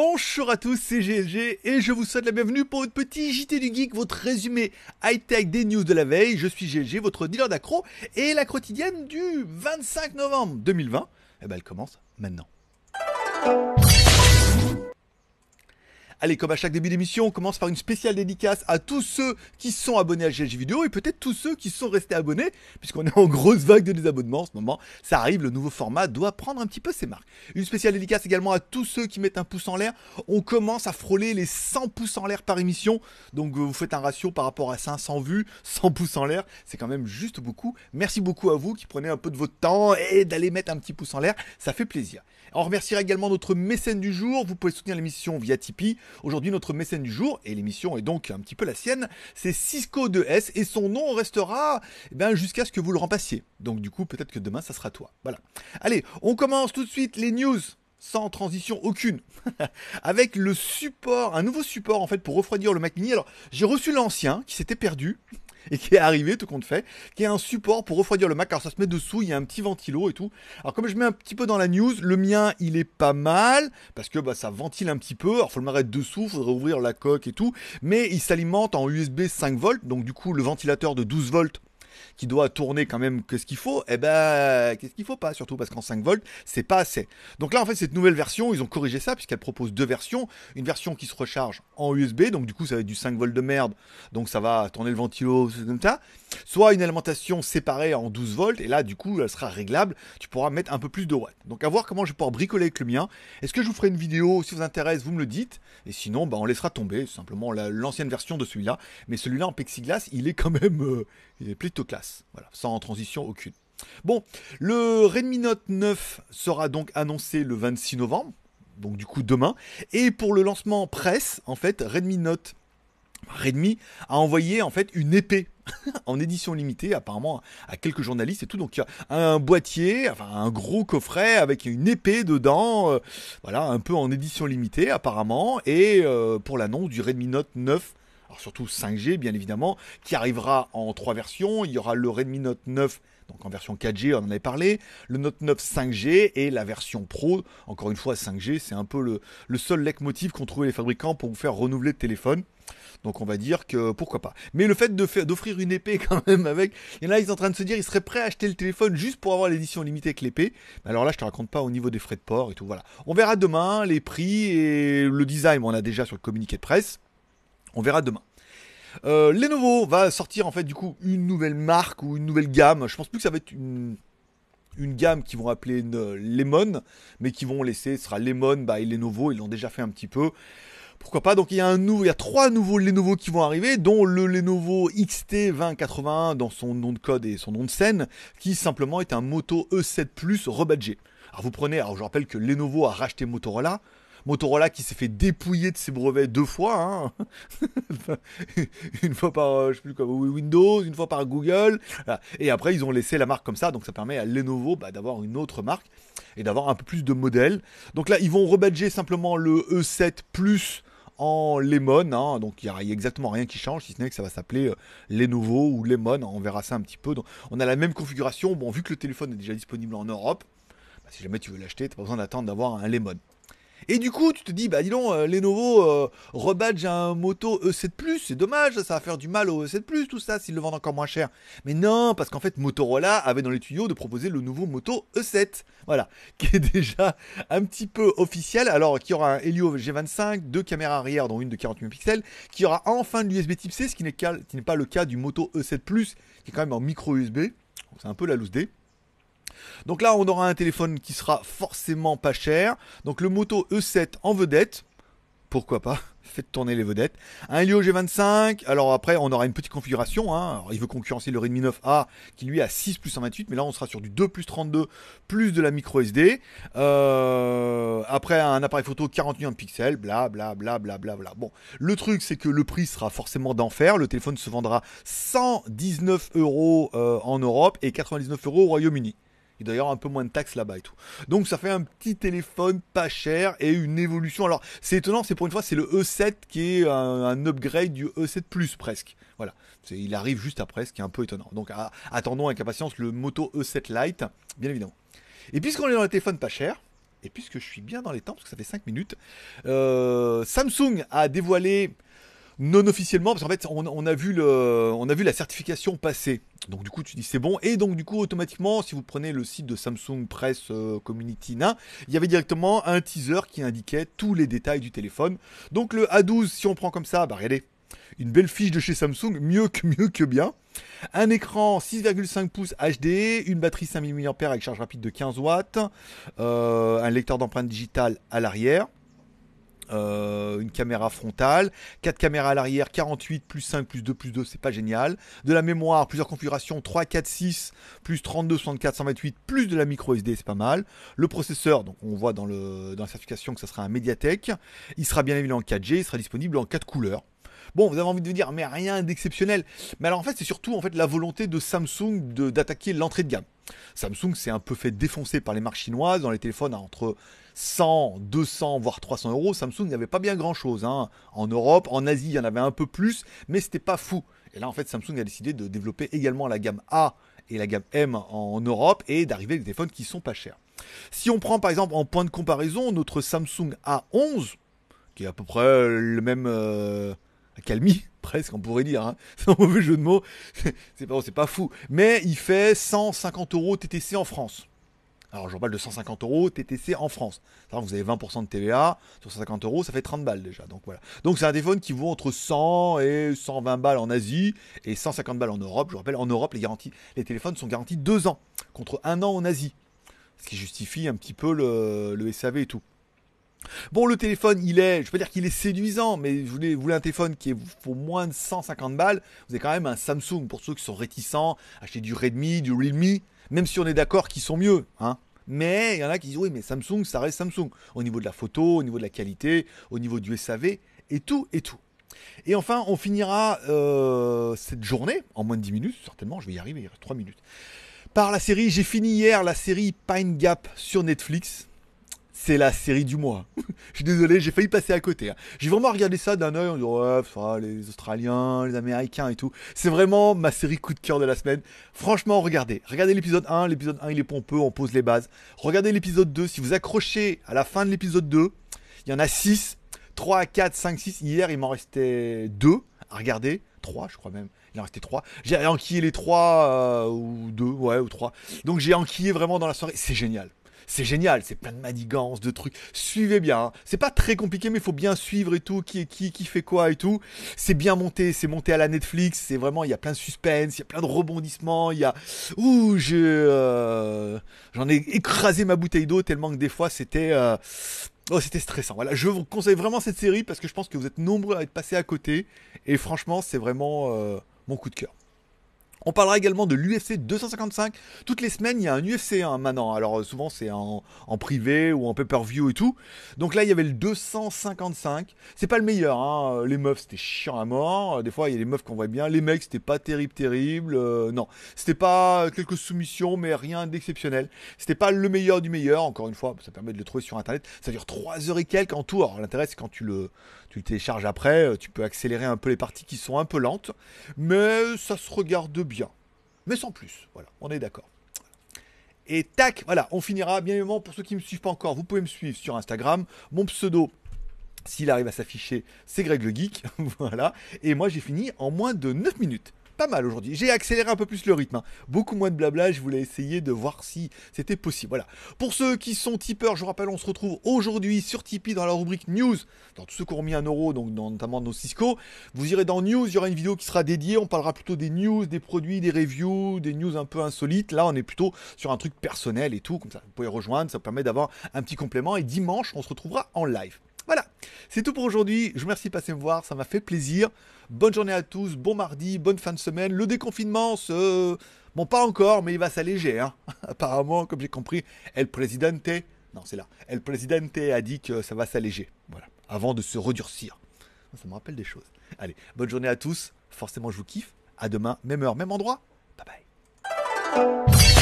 Bonjour à tous, c'est GLG et je vous souhaite la bienvenue pour votre petit JT du Geek, votre résumé high-tech des news de la veille. Je suis GLG, votre dealer d'accro et la quotidienne du 25 novembre 2020, eh ben, elle commence maintenant. Allez, comme à chaque début d'émission, on commence par une spéciale dédicace à tous ceux qui sont abonnés à GLG Vidéo et peut-être tous ceux qui sont restés abonnés, puisqu'on est en grosse vague de désabonnements en ce moment. Ça arrive, le nouveau format doit prendre un petit peu ses marques. Une spéciale dédicace également à tous ceux qui mettent un pouce en l'air. On commence à frôler les 100 pouces en l'air par émission. Donc euh, vous faites un ratio par rapport à 500 vues, 100 pouces en l'air. C'est quand même juste beaucoup. Merci beaucoup à vous qui prenez un peu de votre temps et d'aller mettre un petit pouce en l'air. Ça fait plaisir. On remerciera également notre mécène du jour. Vous pouvez soutenir l'émission via Tipeee. Aujourd'hui, notre mécène du jour, et l'émission est donc un petit peu la sienne, c'est Cisco 2S et son nom restera ben, jusqu'à ce que vous le rempassiez. Donc du coup, peut-être que demain, ça sera toi. Voilà. Allez, on commence tout de suite les news sans transition aucune, avec le support, un nouveau support en fait pour refroidir le Mac Alors j'ai reçu l'ancien qui s'était perdu, et qui est arrivé, tout compte fait, qui est un support pour refroidir le Mac. Alors ça se met dessous, il y a un petit ventilo et tout. Alors comme je mets un petit peu dans la news, le mien il est pas mal parce que bah, ça ventile un petit peu. Alors faut le mettre dessous, faudrait ouvrir la coque et tout, mais il s'alimente en USB 5 volts, donc du coup le ventilateur de 12 volts qui doit tourner quand même quest ce qu'il faut, eh ben, qu'est-ce qu'il faut pas, surtout parce qu'en 5 volts, c'est pas assez. Donc là, en fait, cette nouvelle version, ils ont corrigé ça, puisqu'elle propose deux versions. Une version qui se recharge en USB, donc du coup, ça va être du 5 volts de merde, donc ça va tourner le ventilo, comme ça. Soit une alimentation séparée en 12 volts, et là, du coup, elle sera réglable, tu pourras mettre un peu plus de watts. Donc à voir comment je vais pouvoir bricoler avec le mien. Est-ce que je vous ferai une vidéo, si vous intéresse, vous me le dites, et sinon, bah, on laissera tomber, simplement l'ancienne version de celui-là, mais celui-là en plexiglas, il est quand même, euh, il est plutôt classe, voilà, sans transition aucune. Bon, le Redmi Note 9 sera donc annoncé le 26 novembre, donc du coup demain. Et pour le lancement presse, en fait, Redmi Note Redmi a envoyé en fait une épée en édition limitée apparemment à quelques journalistes et tout donc il y a un boîtier enfin un gros coffret avec une épée dedans euh, voilà un peu en édition limitée apparemment et euh, pour l'annonce du Redmi Note 9 alors surtout 5G bien évidemment, qui arrivera en trois versions. Il y aura le Redmi Note 9 donc en version 4G, on en avait parlé, le Note 9 5G et la version Pro. Encore une fois, 5G, c'est un peu le, seul leitmotiv qu'ont trouvé les fabricants pour vous faire renouveler le téléphone. Donc on va dire que pourquoi pas. Mais le fait d'offrir une épée quand même avec, il y en a, ils sont en train de se dire, ils seraient prêts à acheter le téléphone juste pour avoir l'édition limitée avec l'épée. alors là, je te raconte pas au niveau des frais de port et tout. Voilà. On verra demain les prix et le design. On a déjà sur le communiqué de presse. On verra demain. Euh, Lenovo va sortir en fait du coup une nouvelle marque ou une nouvelle gamme. Je pense plus que ça va être une, une gamme qu'ils vont appeler euh, Lemon, mais qui vont laisser, ce sera Lemon et Lenovo, ils l'ont déjà fait un petit peu. Pourquoi pas Donc il y a un nouveau, il y a trois nouveaux Lenovo qui vont arriver, dont le Lenovo XT2081 dans son nom de code et son nom de scène, qui simplement est un Moto E7 Plus rebadgé. Alors vous prenez, alors je rappelle que Lenovo a racheté Motorola, Motorola qui s'est fait dépouiller de ses brevets deux fois, hein. une fois par euh, je plus Windows, une fois par Google, et après ils ont laissé la marque comme ça, donc ça permet à Lenovo bah, d'avoir une autre marque et d'avoir un peu plus de modèles. Donc là ils vont rebadger simplement le E7 Plus en Lemon, hein. donc il n'y a exactement rien qui change, si ce n'est que ça va s'appeler euh, Lenovo ou Lemon, on verra ça un petit peu. on a la même configuration, bon vu que le téléphone est déjà disponible en Europe, bah, si jamais tu veux l'acheter, tu n'as pas besoin d'attendre d'avoir un Lemon. Et du coup, tu te dis, bah dis donc, euh, Lenovo euh, rebadge un moto E7 c'est dommage, ça va faire du mal au E7 tout ça, s'ils le vendent encore moins cher. Mais non, parce qu'en fait, Motorola avait dans les tuyaux de proposer le nouveau moto E7. Voilà, qui est déjà un petit peu officiel. Alors, qui aura un Helio G25, deux caméras arrière, dont une de 48 pixels, qui aura enfin de l'USB type C, ce qui n'est pas le cas du moto E7 qui est quand même en micro USB. C'est un peu la loose D. Donc là, on aura un téléphone qui sera forcément pas cher. Donc le Moto E7 en vedette. Pourquoi pas Faites tourner les vedettes. Un Helio G25. Alors après, on aura une petite configuration. Hein. il veut concurrencer le Redmi 9A qui lui a 6 plus 128. Mais là, on sera sur du 2 plus 32 plus de la micro SD. Euh, après, un appareil photo de pixels. Bla bla bla bla bla Bon, le truc, c'est que le prix sera forcément d'enfer. Le téléphone se vendra 119 euros euh, en Europe et 99 euros au Royaume-Uni. Il doit un peu moins de taxes là-bas et tout. Donc ça fait un petit téléphone pas cher et une évolution. Alors c'est étonnant, c'est pour une fois, c'est le E7 qui est un, upgrade du E7 Plus presque. Voilà, il arrive juste après, ce qui est un peu étonnant. Donc attendons avec impatience le Moto E7 Lite, bien évidemment. Et puisqu'on est dans le téléphone pas cher, et puisque je suis bien dans les temps, parce que ça fait 5 minutes, euh, Samsung a dévoilé non officiellement, parce qu'en fait, on, a vu on a vu la certification passer. Donc du coup tu dis c'est bon et donc du coup automatiquement si vous prenez le site de Samsung Press euh, Community NA, il y avait directement un teaser qui indiquait tous les détails du téléphone. Donc le A12 si on prend comme ça, bah regardez, une belle fiche de chez Samsung, mieux que mieux que bien. Un écran 6,5 pouces HD, une batterie 5000 mAh avec charge rapide de 15 watts, euh, un lecteur d'empreintes digitales à l'arrière. Euh, une caméra frontale, 4 caméras à l'arrière, 48 plus 5 plus 2 plus 2, c'est pas génial. De la mémoire, plusieurs configurations, 3, 4, 6 plus 32, 64, 128 plus de la micro SD, c'est pas mal. Le processeur, donc on voit dans, le, dans la certification que ça sera un Mediatek. Il sera bien évidemment en 4G, il sera disponible en 4 couleurs. Bon, vous avez envie de dire, mais rien d'exceptionnel. Mais alors en fait, c'est surtout en fait la volonté de Samsung d'attaquer l'entrée de gamme. Samsung s'est un peu fait défoncer par les marques chinoises dans les téléphones à entre 100, 200, voire 300 euros. Samsung n'avait pas bien grand chose. Hein. En Europe, en Asie, il y en avait un peu plus, mais c'était pas fou. Et là, en fait, Samsung a décidé de développer également la gamme A et la gamme M en Europe et d'arriver avec des téléphones qui sont pas chers. Si on prend par exemple en point de comparaison notre Samsung A11, qui est à peu près le même calmi. Euh, presque, on pourrait dire, c'est un hein. mauvais jeu de mots, c'est pas, pas fou. Mais il fait 150 euros TTC en France. Alors, je parle de 150 euros TTC en France. Vous avez 20% de TVA sur 150 euros, ça fait 30 balles déjà. Donc voilà. Donc c'est un téléphone qui vaut entre 100 et 120 balles en Asie et 150 balles en Europe. Je vous rappelle, en Europe, les, garanties, les téléphones sont garantis 2 ans contre 1 an en Asie. Ce qui justifie un petit peu le, le SAV et tout. Bon, le téléphone, il est, je peux dire qu'il est séduisant, mais vous voulez, un téléphone qui est pour moins de 150 balles, vous avez quand même un Samsung. Pour ceux qui sont réticents, acheter du Redmi, du Realme, même si on est d'accord qu'ils sont mieux, hein. Mais il y en a qui disent oui, mais Samsung, ça reste Samsung. Au niveau de la photo, au niveau de la qualité, au niveau du SAV, et tout, et tout. Et enfin, on finira euh, cette journée, en moins de 10 minutes, certainement, je vais y arriver, il reste 3 minutes, par la série, j'ai fini hier la série Pine Gap sur Netflix c'est la série du mois. je suis désolé, j'ai failli passer à côté. Hein. J'ai vraiment regardé ça d'un œil On dit ouais, les Australiens, les Américains et tout. C'est vraiment ma série coup de cœur de la semaine. Franchement, regardez. Regardez l'épisode 1. L'épisode 1, il est pompeux, on pose les bases. Regardez l'épisode 2. Si vous accrochez à la fin de l'épisode 2, il y en a 6. 3, 4, 5, 6. Hier, il m'en restait 2 à regarder. 3, je crois même. Il en restait 3. J'ai enquillé les 3 euh, ou 2, ouais, ou 3. Donc j'ai enquillé vraiment dans la soirée. C'est génial c'est génial, c'est plein de manigances, de trucs. Suivez bien, hein. c'est pas très compliqué, mais il faut bien suivre et tout, qui est qui, qui fait quoi et tout. C'est bien monté, c'est monté à la Netflix, c'est vraiment, il y a plein de suspense, il y a plein de rebondissements, il y a. Ouh, euh, J'en ai écrasé ma bouteille d'eau tellement que des fois c'était. Euh, oh, c'était stressant. Voilà, je vous conseille vraiment cette série parce que je pense que vous êtes nombreux à être passés à côté. Et franchement, c'est vraiment euh, mon coup de cœur. On parlera également de l'UFC 255. Toutes les semaines, il y a un UFC hein, maintenant. Alors euh, souvent, c'est en, privé ou en pay-per-view et tout. Donc là, il y avait le 255. C'est pas le meilleur. Hein. Les meufs, c'était chiant à mort. Euh, des fois, il y a les meufs qu'on voit bien. Les mecs, c'était pas terrible, terrible. Euh, non, c'était pas quelques soumissions, mais rien d'exceptionnel. C'était pas le meilleur du meilleur. Encore une fois, ça permet de le trouver sur Internet. Ça dure 3 heures et quelques en tout. Alors l'intérêt, c'est quand tu le, tu le télécharges après, tu peux accélérer un peu les parties qui sont un peu lentes. Mais ça se regarde bien, mais sans plus. Voilà, on est d'accord. Et tac, voilà, on finira bien évidemment. Pour ceux qui ne me suivent pas encore, vous pouvez me suivre sur Instagram. Mon pseudo, s'il arrive à s'afficher, c'est Greg le Geek. voilà. Et moi, j'ai fini en moins de 9 minutes pas mal aujourd'hui. J'ai accéléré un peu plus le rythme. Hein. Beaucoup moins de blabla, je voulais essayer de voir si c'était possible. Voilà. Pour ceux qui sont tipeurs, je rappelle, on se retrouve aujourd'hui sur Tipeee dans la rubrique News, dans tout ce qu'on ont mis un euro, donc dans, notamment nos Cisco. Vous irez dans News, il y aura une vidéo qui sera dédiée, on parlera plutôt des news, des produits, des reviews, des news un peu insolites. Là, on est plutôt sur un truc personnel et tout, comme ça, vous pouvez rejoindre, ça permet d'avoir un petit complément. Et dimanche, on se retrouvera en live. C'est tout pour aujourd'hui. Je vous remercie de passer me voir. Ça m'a fait plaisir. Bonne journée à tous. Bon mardi. Bonne fin de semaine. Le déconfinement ce... Bon, pas encore, mais il va s'alléger. Hein. Apparemment, comme j'ai compris, El Presidente. Non, c'est là. El Presidente a dit que ça va s'alléger. Voilà. Avant de se redurcir. Ça me rappelle des choses. Allez, bonne journée à tous. Forcément, je vous kiffe. À demain, même heure, même endroit. Bye bye.